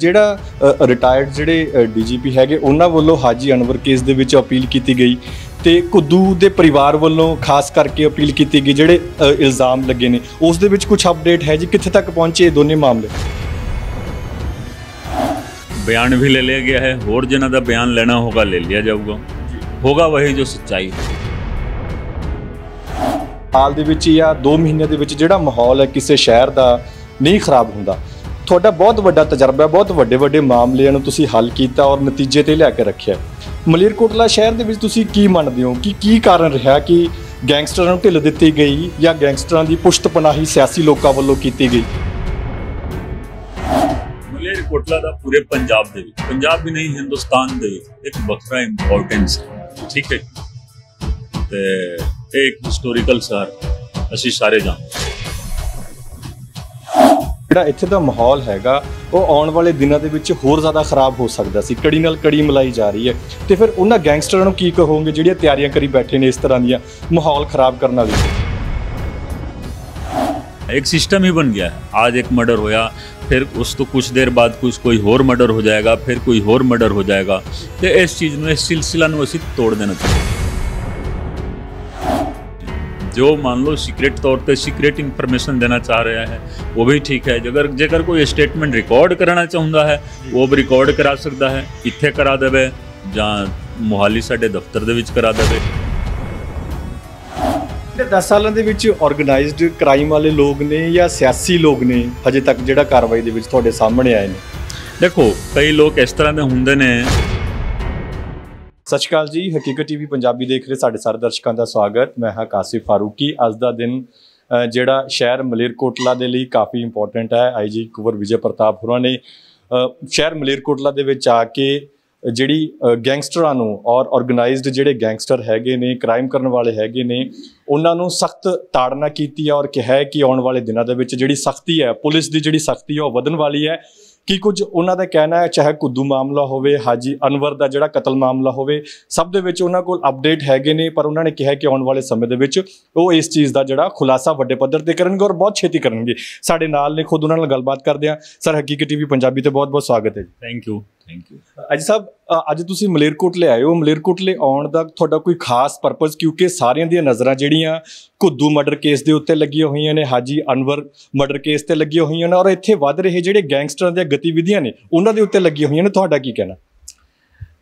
ਜਿਹੜਾ ਰਿਟਾਇਰਡ ਜਿਹੜੇ ਡੀਜੀਪੀ ਹੈਗੇ ਉਹਨਾਂ ਵੱਲੋਂ ਹਾਜੀ ਅਨਵਰ ਕੇਸ ਦੇ ਵਿੱਚ ਅਪੀਲ ਕੀਤੀ ਗਈ ਤੇ ਕੁੱਦੂ ਦੇ ਪਰਿਵਾਰ ਵੱਲੋਂ ਖਾਸ ਕਰਕੇ ਅਪੀਲ ਕੀਤੀ ਗਈ ਜਿਹੜੇ ਇਲਜ਼ਾਮ ਲੱਗੇ ਨੇ ਉਸ ਦੇ ਵਿੱਚ ਕੁਝ ਅਪਡੇਟ ਹੈ ਜੀ ਕਿੱਥੇ ਤੱਕ ਪਹੁੰਚੇ ਇਹ ਦੋਨੇ ਮਾਮਲੇ ਵੀ ਲੈ ਲਿਆ ਗਿਆ ਹੈ ਹੋਰ ਜਿਨ੍ਹਾਂ ਦਾ ਬਿਆਨ ਲੈਣਾ ਹੋਗਾ ਲੈ ਲਿਆ ਜਾਊਗਾ ਹੋਗਾ ਵਹੀ ਜੋ ਸੱਚਾਈ ਹੈ ਹਾਲ ਦੇ ਵਿੱਚ ਜਾਂ 2 ਮਹੀਨੇ ਦੇ ਵਿੱਚ ਜਿਹੜਾ ਮਾਹੌਲ ਹੈ ਕਿਸੇ ਸ਼ਹਿਰ ਦਾ ਨਹੀਂ ਖਰਾਬ ਹੁੰਦਾ ਤੁਹਾਡਾ ਬਹੁਤ ਵੱਡਾ ਤਜਰਬਾ ਹੈ ਬਹੁਤ ਵੱਡੇ ਵੱਡੇ ਮਾਮਲਿਆਂ ਨੂੰ ਤੁਸੀਂ ਹੱਲ ਕੀਤਾ ਔਰ ਨਤੀਜੇ ਤੇ ਲਿਆ ਕੇ ਰੱਖਿਆ ਮਲੇਰਕੋਟਲਾ ਸ਼ਹਿਰ ਦੇ ਵਿੱਚ ਤੁਸੀਂ ਕੀ ਮੰਨਦੇ ਹੋ ਕਿ ਕੀ ਕਾਰਨ ਰਿਹਾ ਕਿ ਗੈਂਗਸਟਰਾਂ ਨੂੰ ਢਿੱਲ ਦਿੱਤੀ ਗਈ ਜਾਂ ਗੈਂਗਸਟਰਾਂ ਦੀ ਪੁਸ਼ਤਪਨਾਹੀ ਸਿਆਸੀ ਲੋਕਾਂ ਵੱਲੋਂ ਕੀਤੀ ਗਈ ਮਲੇਰਕੋਟਲਾ ਦਾ ਪੂਰੇ ਪੰਜਾਬ ਦੇ ਵਿੱਚ ਪੰਜਾਬ ਵੀ ਨਹੀਂ ਹਿੰਦੁਸਤਾਨ ਦੇ ਇੱਕ ਵੱਖਰਾ ਇੰਪੋਰਟੈਂਸ ਹੈ ਠੀਕ ਹੈ ਤੇ ਇਹ ਇੱਕ ਹਿਸਟੋਰੀਕਲ ਸਰ ਅਸੀਂ ਸਾਰੇ ਜਾਣਦੇ ਜਿਹੜਾ ਇੱਥੇ ਦਾ ਮਾਹੌਲ ਹੈਗਾ ਉਹ ਆਉਣ ਵਾਲੇ ਦਿਨਾਂ ਦੇ ਵਿੱਚ ਹੋਰ ਜ਼ਿਆਦਾ ਖਰਾਬ ਹੋ ਸਕਦਾ ਸੀ ਕੜੀ ਨਾਲ ਕੜੀ ਮਲਾਈ ਜਾ ਰਹੀ ਹੈ ਤੇ ਫਿਰ ਉਹਨਾਂ ਗੈਂਗਸਟਰਾਂ ਨੂੰ ਕੀ ਕਹੋਗੇ ਜਿਹੜੀਆਂ ਤਿਆਰੀਆਂ ਕਰੀ ਬੈਠੇ ਨੇ ਇਸ ਤਰ੍ਹਾਂ ਦੀਆਂ ਮਾਹੌਲ ਖਰਾਬ ਕਰਨ ਵਾਲੀ ਇੱਕ ਸਿਸਟਮ ਹੀ ਬਣ ਗਿਆ ਅੱਜ ਇੱਕ ਮਰਡਰ ਹੋਇਆ ਫਿਰ ਉਸ फिर उसको कुछ देर ਕੋਈ ਹੋਰ ਮਰਡਰ ਹੋ ਜਾਏਗਾ ਫਿਰ ਕੋਈ ਹੋਰ ਮਰਡਰ ਹੋ ਜਾਏਗਾ ਤੇ ਇਸ ਚੀਜ਼ इस ਇਸ में ਨੂੰ ਅਸੀਂ ਤੋੜ ਦੇਣਾ देना चाहिए ਜੋ ਮੰਨ ਲਓ ਸੀਕ੍ਰੀਟ ਤੌਰ ਤੇ ਸੀਕ੍ਰੀਟ ਇਨਫੋਰਮੇਸ਼ਨ ਦੇਣਾ ਚਾਹ ਰਿਹਾ ਹੈ ਉਹ ਵੀ ਠੀਕ ਹੈ ਜੇਕਰ ਜੇਕਰ ਕੋਈ ਸਟੇਟਮੈਂਟ ਰਿਕਾਰਡ ਕਰਨਾ ਚਾਹੁੰਦਾ ਹੈ ਉਹ ਵੀ ਰਿਕਾਰਡ ਕਰਾ ਸਕਦਾ ਹੈ ਇੱਥੇ ਕਰਾ ਦੇਵੇ ਜਾਂ ਮੁਹਾਲੀ ਸਾਡੇ ਦਫ਼ਤਰ ਦੇ ਵਿੱਚ ਕਰਾ ਦੇਵੇ ਦੇ 10 ਸਾਲਾਂ ਦੇ ਵਿੱਚ ਆਰਗੇਨਾਈਜ਼ਡ ਕ੍ਰਾਈਮ ਵਾਲੇ ਲੋਕ ਨੇ ਜਾਂ ਸਿਆਸੀ ਲੋਕ ਨੇ ਹਜੇ ਤੱਕ ਜਿਹੜਾ ਕਾਰਵਾਈ ਦੇ ਵਿੱਚ ਤੁਹਾਡੇ ਸਾਹਮਣੇ ਆਏ ਨੇ ਦੇਖੋ ਕਈ ਲੋਕ ਇਸ ਤਰ੍ਹਾਂ ਦੇ ਹੁੰਦੇ ਨੇ ਸਤਿ ਸ਼੍ਰੀ ਅਕਾਲ ਜੀ ਹਕੀਕਤ ਟੀਵੀ ਪੰਜਾਬੀ ਦੇਖ ਰਹੇ ਸਾਡੇ ਸਾਰੇ ਦਰਸ਼ਕਾਂ ਦਾ ਸਵਾਗਤ ਮੈਂ ਹਾਂ ਕਾਸਿਫ ਫਾਰੂਕੀ ਅੱਜ ਦਾ ਦਿਨ ਜਿਹੜਾ ਸ਼ਹਿਰ ਮਲੇਰਕੋਟਲਾ ਦੇ ਲਈ ਕਾਫੀ ਇੰਪੋਰਟੈਂਟ ਹੈ ਆਈਜੀ ਕੁਵਰ ਵਿਜੇ ਪ੍ਰਤਾਪ ਹੋਰਾਂ ਨੇ ਸ਼ਹਿਰ ਮਲੇਰਕੋਟਲਾ ਦੇ ਵਿੱਚ ਆ ਕੇ ਜਿਹੜੀ ਗੈਂਗਸਟਰਾਂ ਨੂੰ ਔਰ ਆਰਗੇਨਾਈਜ਼ਡ ਜਿਹੜੇ ਗੈਂਗਸਟਰ ਹੈਗੇ ਨੇ ਕ੍ਰਾਈਮ ਕਰਨ ਵਾਲੇ ਹੈਗੇ ਨੇ ਉਹਨਾਂ ਨੂੰ ਸਖਤ ਤਾੜਨਾ ਕੀਤੀ ਹੈ ਔਰ ਕਿਹਾ ਹੈ ਕਿ ਆਉਣ ਵਾਲੇ ਦਿਨਾਂ ਦੇ ਵਿੱਚ ਜਿਹੜੀ ਸਖਤੀ ਹੈ ਪੁਲਿਸ ਦੀ ਜਿਹੜੀ ਸਖਤੀ ਹੈ ਉਹ ਵਧਣ ਵਾਲੀ ਹੈ ਕੀ ਕੁਝ ਉਹਨਾਂ ਦਾ ਕਹਿਣਾ ਹੈ ਚਾਹੇ ਕੁੱਦੂ ਮਾਮਲਾ ਹੋਵੇ ਹਾਜੀ ਅਨਵਰ ਦਾ ਜਿਹੜਾ ਕਤਲ ਮਾਮਲਾ ਹੋਵੇ ਸਭ ਦੇ ਵਿੱਚ ਉਹਨਾਂ ਕੋਲ ਅਪਡੇਟ ਹੈਗੇ ਨੇ ਪਰ ਉਹਨਾਂ ਨੇ ਕਿਹਾ ਕਿ ਆਉਣ ਵਾਲੇ ਸਮੇਂ ਦੇ ਵਿੱਚ ਉਹ ਇਸ ਚੀਜ਼ ਦਾ ਜਿਹੜਾ ਖੁਲਾਸਾ ਵੱਡੇ ਪੱਧਰ ਤੇ ਕਰਨਗੇ ਔਰ ਬਹੁਤ ਛੇਤੀ ਕਰਨਗੇ ਸਾਡੇ ਨਾਲ ਨੇ ਖੁਦ ਉਹਨਾਂ ਨਾਲ ਗੱਲਬਾਤ ਕਰਦੇ ਆ ਸਰ ਹਕੀਕਤ ਟੀਵੀ ਪੰਜਾਬੀ ਤੇ ਬਹੁਤ ਬਹੁਤ ਸਵਾਗਤ ਹੈ ਜੀ ਥੈਂਕ ਯੂ ਥੈਂਕ ਯੂ ਅਜੀ ਸਾਹਿਬ ਅੱਜ ਤੁਸੀਂ ਮਲੇਰਕੋਟਲੇ ਆਏ ਹੋ ਮਲੇਰਕੋਟਲੇ ਆਉਣ ਦਾ ਤੁਹਾਡਾ ਕੋਈ ਖਾਸ ਪਰਪਸ ਕਿਉਂਕਿ ਸਾਰਿਆਂ ਦੀਆਂ ਨਜ਼ਰਾਂ ਜਿਹੜੀਆਂ ਕੁੱਦੂ ਮਰਡਰ ਕੇਸ ਦੇ ਉੱਤੇ ਲੱਗੀਆਂ ਹੋਈਆਂ ਨੇ ਹਾਜੀ ਅਨਵਰ ਮਰਡਰ ਕੇਸ ਤੇ ਲੱਗੀਆਂ ਹੋਈਆਂ ਨੇ ਔਰ ਇੱਥੇ ਵੱਧ ਰਹੇ ਜਿਹੜੇ ਗੈਂਗਸਟਰਾਂ ਦੀਆਂ ਗਤੀਵਿਧੀਆਂ ਨੇ ਉਹਨਾਂ ਦੇ ਉੱਤੇ ਲੱਗੀਆਂ ਹੋਈਆਂ ਨੇ ਤੁਹਾਡਾ ਕੀ ਕਹਿਣਾ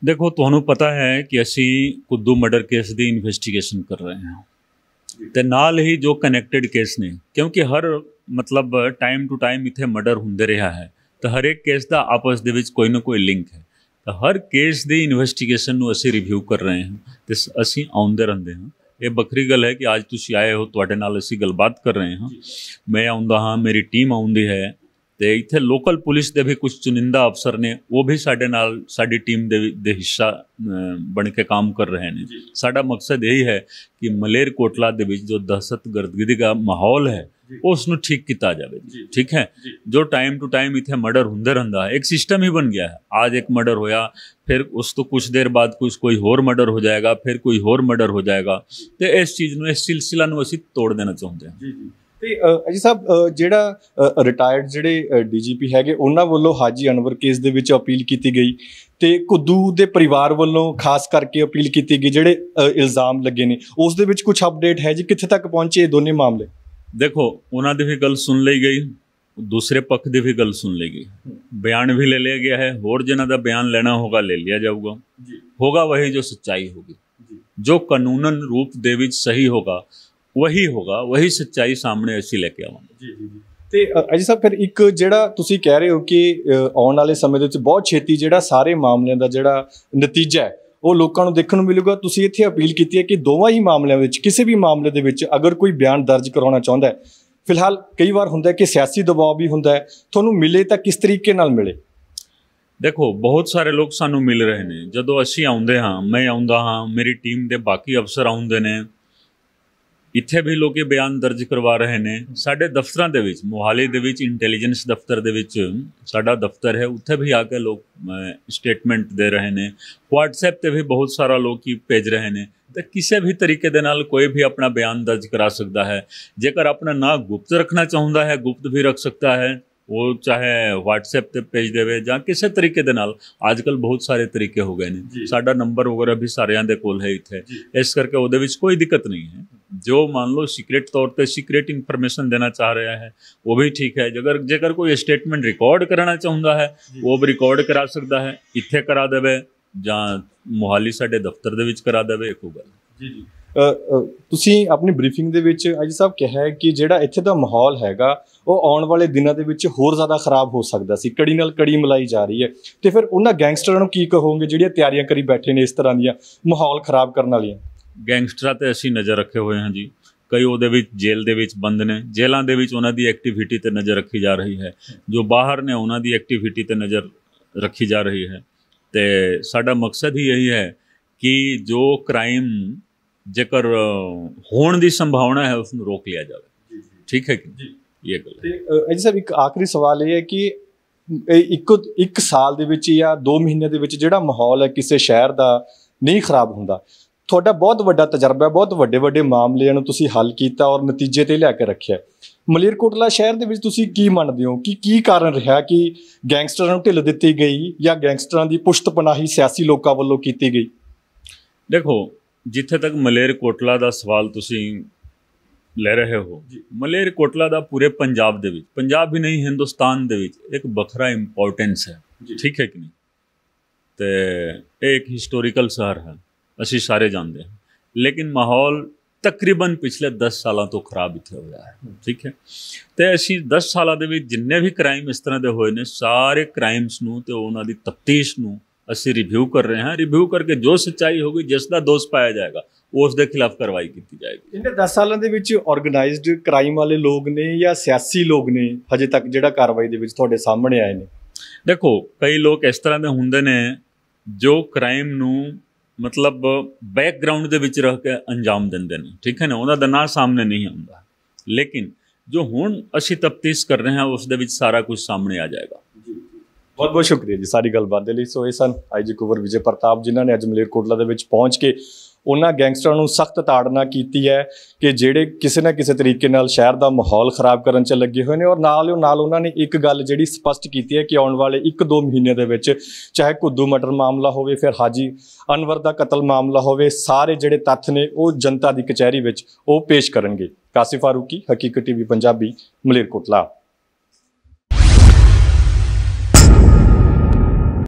ਦੇਖੋ ਤੁਹਾਨੂੰ ਪਤਾ ਹੈ ਕਿ ਅਸੀਂ ਕੁੱਦੂ ਮਰਡਰ ਕੇਸ ਦੀ ਇਨਵੈਸਟੀਗੇਸ਼ਨ ਕਰ ਰਹੇ ਹਾਂ ਤੇ ਨਾਲ ਹੀ ਜੋ ਕਨੈਕਟਡ ਕੇਸ ਨੇ ਕਿਉਂਕਿ ਹਰ ਮਤਲਬ ਟਾਈਮ ਟੂ ਟਾਈਮ ਇੱਥੇ ਮਰਡਰ ਹੁੰਦੇ ਰਿਹਾ ਹੈ ਤਾਂ ਹਰ ਇੱਕ ਕੇਸ ਦਾ ਆਪਸ ਦੇ ਵਿੱਚ ਕੋਈ ਨਾ ਕੋਈ ਲਿੰਕ ਹੈ ਤਾਂ ਹਰ ਕੇਸ ਦੀ ਇਨਵੈਸਟੀਗੇਸ਼ਨ ਨੂੰ ਅਸੀਂ ਰਿਵਿਊ ਕਰ ਰਹੇ ਹਾਂ ਤੇ ਅਸੀਂ ਆਉਂਦੇ ਰਹਿੰਦੇ ਹਾਂ ਇਹ ਬੱਕਰੀ ਗੱਲ ਹੈ ਕਿ ਅੱਜ ਤੁਸੀਂ ਆਏ ਹੋ ਤੁਹਾਡੇ ਨਾਲ ਅਸੀਂ ਗੱਲਬਾਤ ਕਰ ਰਹੇ ਹਾਂ ਮੈਂ ਆਉਂਦਾ ਹਾਂ ਮੇਰੀ ਟੀਮ ਆਉਂਦੀ ਹੈ ਤੇ ਇੱਥੇ ਲੋਕਲ ਪੁਲਿਸ ਦੇ ਵੀ ਕੁਝ ਚੁਣਿੰਦਾ ਅਫਸਰ ਨੇ ਉਹ ਵੀ ਸਾਡੇ ਨਾਲ ਸਾਡੀ ਟੀਮ ਦੇ ਦੇ ਹਿੱਸਾ ਬਣ ਕੇ ਕੰਮ ਕਰ ਰਹੇ ਨੇ ਸਾਡਾ ਮਕਸਦ ਇਹ ਹੀ ਹੈ ਕਿ ਮਲੇਰ ਕੋਟਲਾ ਦੇ ਵਿੱਚ ਜੋ ਦਹਿਸ਼ਤਗਰਦੀ ਦਾ ਮਾਹੌਲ ਹੈ ਉਸ ਨੂੰ ਠੀਕ ਕੀਤਾ ਜਾਵੇ ਠੀਕ ਹੈ ਜੋ ਟਾਈਮ ਟੂ ਟਾਈਮ ਇਥੇ ਮਰਡਰ ਹੁੰਦੇ ਰਹਿੰਦਾ ਹੈ ਇੱਕ ਸਿਸਟਮ ਹੀ ਬਣ ਗਿਆ ਹੈ ਅੱਜ ਇੱਕ ਮਰਡਰ ਹੋਇਆ ਫਿਰ ਉਸ ਤੋਂ ਕੁਝ ਦੇਰ ਬਾਅਦ ਕੁਝ ਕੋਈ ਹੋਰ ਮਰਡਰ ਹੋ ਜਾਏਗਾ ਫਿਰ ਕੋਈ ਹੋਰ ਮਰਡਰ ਹੋ ਜਾਏਗਾ ਤੇ ਇਸ ਚੀਜ਼ ਨੂੰ ਇਸ ਸਿਲਸਿਲਾ ਨੂੰ ਅਸੀਂ ਤੋੜ ਦੇਣਾ ਚਾਹੁੰਦੇ ਹਾਂ ਜੀ ਜੀ ਤੇ ਅਜੀ ਸਾਹਿਬ ਜਿਹੜਾ ਰਿਟਾਇਰਡ ਜਿਹੜੇ ਡੀਜੀਪੀ ਹੈਗੇ ਉਹਨਾਂ ਵੱਲੋਂ ਹਾਜੀ ਅਨਵਰ ਕੇਸ ਦੇ ਵਿੱਚ ਅਪੀਲ ਕੀਤੀ ਗਈ ਤੇ ਕੁੱਦੂ ਦੇ ਪਰਿਵਾਰ ਵੱਲੋਂ ਖਾਸ ਕਰਕੇ ਅਪੀਲ ਕੀਤੀ ਗਈ ਜਿਹੜੇ ਇਲਜ਼ਾਮ ਲੱਗੇ ਨੇ ਉਸ ਦੇ ਵਿੱਚ ਕੁਝ ਅਪਡੇਟ ਹੈ ਜੀ ਕਿੱਥੇ ਤੱਕ ਪਹੁੰਚੇ ਇਹ ਦੋਨੇ ਮਾਮਲੇ ਦੇਖੋ ਉਹਨਾਂ ਦੀ ਵੀ ਗੱਲ ਸੁਣ ਲਈ ਗਈ ਦੂਸਰੇ ਪੱਖ ਦੀ ਵੀ ਗੱਲ ਸੁਣ ਲਈ ਗਈ ਬਿਆਨ ਵੀ ਲੈ ਲਿਆ ਗਿਆ ਹੈ ਹੋਰ ਜਿਨ੍ਹਾਂ ਦਾ ਬਿਆਨ ਲੈਣਾ ਹੋਗਾ ਲੈ ਲਿਆ ਜਾਊਗਾ ਜੀ ਹੋਗਾ ਵਹੀ ਜੋ ਸੱਚਾਈ ਹੋਗੀ ਜੀ ਜੋ ਕਾਨੂੰਨਨ ਰੂਪ ਦੇ ਵਿੱਚ ਸਹੀ ਹੋਗਾ ਵਹੀ ਹੋਗਾ ਵਹੀ ਸੱਚਾਈ ਸਾਹਮਣੇ ਅਸੀਂ ਲੈ ਕੇ ਆਵਾਂਗੇ ਜੀ ਜੀ ਜੀ ਤੇ ਅਜੀ ਸਾਹਿਬ ਫਿਰ ਇੱਕ ਜਿਹੜਾ ਤੁਸੀਂ ਕਹਿ ਰਹੇ ਹੋ ਕਿ ਆਉਣ ਵਾਲੇ ਸਮੇਂ ਦੇ ਵਿੱਚ ਬਹੁਤ ਛੇਤੀ ਜਿਹੜਾ ਸਾਰੇ ਮਾਮਲਿਆਂ ਦਾ ਜਿਹੜਾ ਨਤੀਜਾ ਹੈ ਉਹ ਲੋਕਾਂ ਨੂੰ ਦੇਖਣ ਨੂੰ ਮਿਲੂਗਾ ਤੁਸੀਂ ਇੱਥੇ ਅਪੀਲ ਕੀਤੀ ਹੈ ਕਿ ਦੋਵਾਂ ਹੀ ਮਾਮਲਿਆਂ ਵਿੱਚ ਕਿਸੇ ਵੀ ਮਾਮਲੇ ਦੇ ਵਿੱਚ ਅਗਰ ਕੋਈ ਬਿਆਨ ਦਰਜ ਕਰਾਉਣਾ ਚਾਹੁੰਦਾ ਹੈ ਫਿਲਹਾਲ ਕਈ ਵਾਰ ਹੁੰਦਾ ਹੈ ਕਿ ਸਿਆਸੀ ਦਬਾਅ ਵੀ ਹੁੰਦਾ ਹੈ ਤੁਹਾਨੂੰ ਮਿਲੇ ਤਾਂ ਕਿਸ ਤਰੀਕੇ ਨਾਲ ਮਿਲੇ ਦੇਖੋ ਬਹੁਤ ਸਾਰੇ ਲੋਕ ਸਾਨੂੰ ਮਿਲ ਰਹੇ ਨੇ ਜਦੋਂ ਅਸੀਂ ਆਉਂਦੇ ਹਾਂ ਮੈਂ ਆਉਂਦਾ ਹਾਂ ਮੇਰੀ ਟੀਮ ਦੇ ਬਾਕੀ ਅਫਸਰ ਆਉਂਦੇ ਨੇ ਇੱਥੇ ਵੀ ਲੋਕੇ ਬਿਆਨ ਦਰਜ ਕਰਵਾ ਰਹੇ ਨੇ ਸਾਡੇ ਦਫ਼ਤਰਾਂ ਦੇ ਵਿੱਚ ਮੋਹਾਲੀ ਦੇ ਵਿੱਚ ਇੰਟੈਲੀਜੈਂਸ ਦਫ਼ਤਰ ਦੇ ਵਿੱਚ ਸਾਡਾ ਦਫ਼ਤਰ ਹੈ ਉੱਥੇ ਵੀ ਆ ਕੇ ਲੋਕ ਸਟੇਟਮੈਂਟ ਦੇ ਰਹੇ ਨੇ WhatsApp ਤੇ ਵੀ ਬਹੁਤ ਸਾਰਾ ਲੋਕ ਕੀ ਭੇਜ ਰਹੇ ਨੇ ਤਾਂ ਕਿਸੇ ਵੀ ਤਰੀਕੇ ਦੇ ਨਾਲ ਕੋਈ ਵੀ ਆਪਣਾ ਬਿਆਨ ਦਰਜ ਕਰਾ ਸਕਦਾ ਹੈ ਜੇਕਰ ਆਪਣਾ ਨਾਂ ਗੁਪਤ ਰੱਖਣਾ ਚਾਹੁੰਦਾ ਹੈ ਗੁਪਤ ਵੀ ਰੱਖ ਸਕਦਾ ਹੈ ਉਹ ਚਾਹੇ WhatsApp ਤੇ ਭੇਜ ਦੇਵੇ ਜਾਂ ਕਿਸੇ ਤਰੀਕੇ ਦੇ ਨਾਲ ਅੱਜਕੱਲ ਬਹੁਤ ਸਾਰੇ ਤਰੀਕੇ ਹੋ ਗਏ ਨੇ ਸਾਡਾ ਨੰਬਰ ਵਗੈਰਾ ਵੀ ਸਾਰਿਆਂ ਦੇ ਕੋਲ ਹੈ ਇੱਥੇ ਇਸ ਕਰਕੇ ਉਹਦੇ ਵਿੱਚ ਕੋਈ ਦਿੱਕਤ ਨਹੀਂ ਹੈ ਜੋ ਮੰਨ ਲਓ सीक्रेट ਤੌਰ ਤੇ सीक्रेट ਇਨਫੋਰਮੇਸ਼ਨ ਦੇਣਾ ਚਾਹ ਰਿਹਾ ਹੈ ਉਹ ਵੀ ਠੀਕ ਹੈ ਜੇਕਰ ਜੇਕਰ ਕੋਈ ਸਟੇਟਮੈਂਟ ਰਿਕਾਰਡ ਕਰਨਾ ਚਾਹੁੰਦਾ ਹੈ ਉਹ ਵੀ ਰਿਕਾਰਡ ਕਰਾ ਸਕਦਾ ਹੈ ਇੱਥੇ ਕਰਾ ਦੇਵੇ ਜਾਂ ਮੁਹਾਲੀ ਸਾਡੇ ਦਫ਼ਤਰ ਦੇ ਵਿੱਚ ਕਰਾ ਦੇਵੇ ਇੱਕੋ ਗੱਲ ਜੀ ਜੀ ਤੁਸੀਂ ਆਪਣੀ ਬਰੀਫਿੰਗ ਦੇ ਵਿੱਚ ਅੱਜ ਸਾਹਿਬ ਕਿਹਾ ਕਿ ਜਿਹੜਾ ਇੱਥੇ ਦਾ ਮਾਹੌਲ ਹੈਗਾ ਉਹ ਆਉਣ ਵਾਲੇ ਦਿਨਾਂ ਦੇ ਵਿੱਚ ਹੋਰ ਜ਼ਿਆਦਾ ਖਰਾਬ ਹੋ ਸਕਦਾ ਸੀ ਕੜੀ ਨਾਲ ਕੜੀ ਮਲਾਈ ਜਾ ਰਹੀ ਹੈ ਤੇ ਫਿਰ ਉਹਨਾਂ ਗੈਂਗਸਟਰਾਂ ਨੂੰ ਕੀ ਕਹੋਗੇ ਜਿਹੜੀਆਂ ਤਿਆਰੀਆਂ ਕਰੀ ਬੈਠੇ ਨੇ ਇਸ ਤਰ੍ਹਾਂ ਦੀਆਂ ਮਾਹੌਲ ਖਰਾਬ ਕਰਨ ਵਾਲੀਆਂ ਗੈਂਗਸਟਰਾਂ ਤੇ ਅਸੀਂ ਨਜ਼ਰ ਰੱਖੇ ਹੋਏ ਹਾਂ ਜੀ ਕਈ ਉਹਦੇ ਵਿੱਚ ਜੇਲ੍ਹ ਦੇ ਵਿੱਚ ਬੰਦ ਨੇ ਜੇਲ੍ਹਾਂ ਦੇ ਵਿੱਚ ਉਹਨਾਂ ਦੀ ਐਕਟੀਵਿਟੀ ਤੇ ਨਜ਼ਰ ਰੱਖੀ ਜਾ ਰਹੀ ਹੈ ਜੋ ਬਾਹਰ ਨੇ ਉਹਨਾਂ ਦੀ ਐਕਟੀਵਿਟੀ ਤੇ ਨਜ਼ਰ ਰੱਖੀ ਜਾ ਰਹੀ ਹੈ ਤੇ ਸਾਡਾ ਮਕਸਦ ਹੀ ਇਹੀ ਹੈ ਕਿ ਜੋ ਕ੍ਰਾਈਮ ਜੇਕਰ ਹੋਣ ਦੀ ਸੰਭਾਵਨਾ ਹੈ ਉਸ ਨੂੰ ਰੋਕ ਲਿਆ ਜਾਵੇ ਠੀਕ ਹੈ ਕਿ ਜੀ ਇਹ ਗੱਲ ਤੇ ਅਜੀ ਸਾਹਿਬ ਇੱਕ ਆਖਰੀ ਸਵਾਲ ਇਹ ਹੈ ਕਿ ਇੱਕ ਇੱਕ ਸਾਲ ਦੇ ਵਿੱਚ ਜਾਂ 2 ਮਹੀਨੇ ਦੇ ਵਿੱਚ ਜਿਹੜਾ ਮਾਹੌਲ ਹੈ ਕਿਸੇ ਸ਼ਹਿਰ ਦਾ ਨਹੀਂ ਖਰਾਬ ਹੁੰਦਾ ਤੁਹਾਡਾ ਬਹੁਤ ਵੱਡਾ ਤਜਰਬਾ ਬਹੁਤ ਵੱਡੇ ਵੱਡੇ ਮਾਮਲਿਆਂ ਨੂੰ ਤੁਸੀਂ ਹੱਲ ਕੀਤਾ ਔਰ ਨਤੀਜੇ ਤੇ ਲਿਆ ਕੇ ਰੱਖਿਆ ਮਲੇਰਕੋਟਲਾ ਸ਼ਹਿਰ ਦੇ ਵਿੱਚ ਤੁਸੀਂ ਕੀ ਮੰਨਦੇ ਹੋ ਕਿ ਕੀ ਕਾਰਨ ਰਿਹਾ ਕਿ ਗੈਂਗਸਟਰਾਂ ਨੂੰ ਢਿੱਲ ਦਿੱਤੀ ਗਈ ਜਾਂ ਗੈਂਗਸਟਰਾਂ ਦੀ ਪੁਸ਼ਤਪਨਾਹੀ ਸਿਆਸੀ ਲੋਕਾਂ ਵੱਲੋਂ ਕੀਤੀ ਗਈ ਦੇਖੋ ਜਿੱਥੇ ਤੱਕ ਮਲੇਰਕੋਟਲਾ ਦਾ ਸਵਾਲ ਤੁਸੀਂ ਲੈ ਰਹੇ ਹੋ ਮਲੇਰਕੋਟਲਾ ਦਾ ਪੂਰੇ ਪੰਜਾਬ ਦੇ ਵਿੱਚ ਪੰਜਾਬ ਵੀ ਨਹੀਂ ਹਿੰਦੁਸਤਾਨ ਦੇ ਵਿੱਚ ਇੱਕ ਵੱਖਰਾ ਇੰਪੋਰਟੈਂਸ ਹੈ ਠੀਕ ਹੈ ਕਿ ਨਹੀਂ ਤੇ ਇਹ ਇੱਕ ਹਿਸਟੋਰੀਕਲ ਸਾਰ ਹੈ ਅਸੀਂ ਸਾਰੇ ਜਾਣਦੇ ਹਾਂ ਲੇਕਿਨ ਮਾਹੌਲ ਤਕਰੀਬਨ ਪਿਛਲੇ 10 ਸਾਲਾਂ ਤੋਂ ਖਰਾਬ ਇੱਥੇ ਹੋਇਆ ਹੈ ਠੀਕ ਹੈ ਤੇ ਅਸੀਂ 10 ਸਾਲਾਂ ਦੇ ਵਿੱਚ ਜਿੰਨੇ ਵੀ ਕ੍ਰਾਈਮ ਇਸ ਤਰ੍ਹਾਂ ਦੇ ਹੋਏ ਨੇ ਸਾਰੇ ਕ੍ਰਾਈਮਸ ਨੂੰ ਤੇ ਉਹਨਾਂ ਦੀ ਤਫਤੀਸ਼ ਨੂੰ ਅਸੀਂ ਰਿਵਿਊ ਕਰ ਰਹੇ ਹਾਂ ਰਿਵਿਊ ਕਰਕੇ ਜੋ ਸੱਚਾਈ ਹੋਗੀ ਜਿਸ ਦਾ ਦੋਸ਼ ਪਾਇਆ ਜਾਏਗਾ ਉਸ ਦੇ ਖਿਲਾਫ ਕਾਰਵਾਈ ਕੀਤੀ ਜਾਏਗੀ ਇਹਨੇ 10 ਸਾਲਾਂ ਦੇ ਵਿੱਚ ਆਰਗੇਨਾਈਜ਼ਡ ਕ੍ਰਾਈਮ ਵਾਲੇ ਲੋਕ ਨੇ ਜਾਂ ਸਿਆਸੀ ਲੋਕ ਨੇ ਹਜੇ ਤੱਕ ਜਿਹੜਾ ਕਾਰਵਾਈ ਦੇ ਵਿੱਚ ਤੁਹਾਡੇ ਸਾਹਮਣੇ ਆਏ ਨੇ ਦੇਖੋ ਕਈ ਲੋਕ ਇਸ ਤਰ੍ਹਾਂ ਦੇ ਹੁੰਦੇ ਨੇ ਜੋ ਕ੍ਰਾਈਮ ਨੂੰ ਮਤਲਬ ਬੈਕਗ੍ਰਾਉਂਡ ਦੇ ਵਿੱਚ ਰਹਿ ਕੇ ਅੰਜਾਮ ਦਿੰਦੇ ਨੇ ਠੀਕ ਹੈ ਨਾ ਉਹਨਾਂ ਦਾ ਨਾਂ ਸਾਹਮਣੇ ਨਹੀਂ ਆਉਂਦਾ ਲੇਕਿਨ ਜੋ ਹੁਣ ਅਸੀਂ ਤਫਤੀਸ਼ ਕਰ ਰਹੇ ਹਾਂ ਉਸ ਦੇ ਵਿੱਚ ਸਾਰਾ ਕੁਝ ਸਾਹਮਣੇ ਆ ਜਾਏਗਾ ਬਹੁਤ ਬਹੁਤ ਸ਼ੁਕਰੀਆ ਜੀ ਸਾਰੀ ਗੱਲਬਾਤ ਦੇ ਲਈ ਸੋ ਇਹ ਸਨ ਆਈਜੀ ਕੁਵਰ ਵਿਜੇ ਪ੍ਰਤਾਪ ਜਿਨ੍ਹਾਂ ਨੇ ਅੱਜ ਮਲੇਰਕੋਟਲਾ ਦੇ ਵਿੱਚ ਪਹੁੰਚ ਕੇ ਉਹਨਾਂ ਗੈਂਗਸਟਰਾਂ ਨੂੰ ਸਖਤ ਤਾੜਨਾ ਕੀਤੀ ਹੈ ਕਿ ਜਿਹੜੇ ਕਿਸੇ ਨਾ ਕਿਸੇ ਤਰੀਕੇ ਨਾਲ ਸ਼ਹਿਰ ਦਾ ਮਾਹੌਲ ਖਰਾਬ ਕਰਨ 'ਚ ਲੱਗੇ ਹੋਏ ਨੇ ਔਰ ਨਾਲ ਉਹ ਨਾਲ ਉਹਨਾਂ ਨੇ ਇੱਕ ਗੱਲ ਜਿਹੜੀ ਸਪਸ਼ਟ ਕੀਤੀ ਹੈ ਕਿ ਆਉਣ ਵਾਲੇ 1-2 ਮਹੀਨੇ ਦੇ ਵਿੱਚ ਚਾਹੇ ਕੁੱਦੂ ਮਟਰ ਮਾਮਲਾ ਹੋਵੇ ਫਿਰ ਹਾਜੀ ਅਨਵਰ ਦਾ ਕਤਲ ਮਾਮਲਾ ਹੋਵੇ ਸਾਰੇ ਜਿਹੜੇ ਤੱਥ ਨੇ ਉਹ ਜਨਤਾ ਦੀ ਕਚਹਿਰੀ ਵਿੱਚ ਉਹ ਪੇਸ਼ ਕਰਨਗੇ ਕਾਸਿਫ ਫਾਰੂਕੀ ਹਕੀਕਤ ਟੀਵੀ ਪੰਜਾਬੀ ਮਲੇਰਕੋਟਲਾ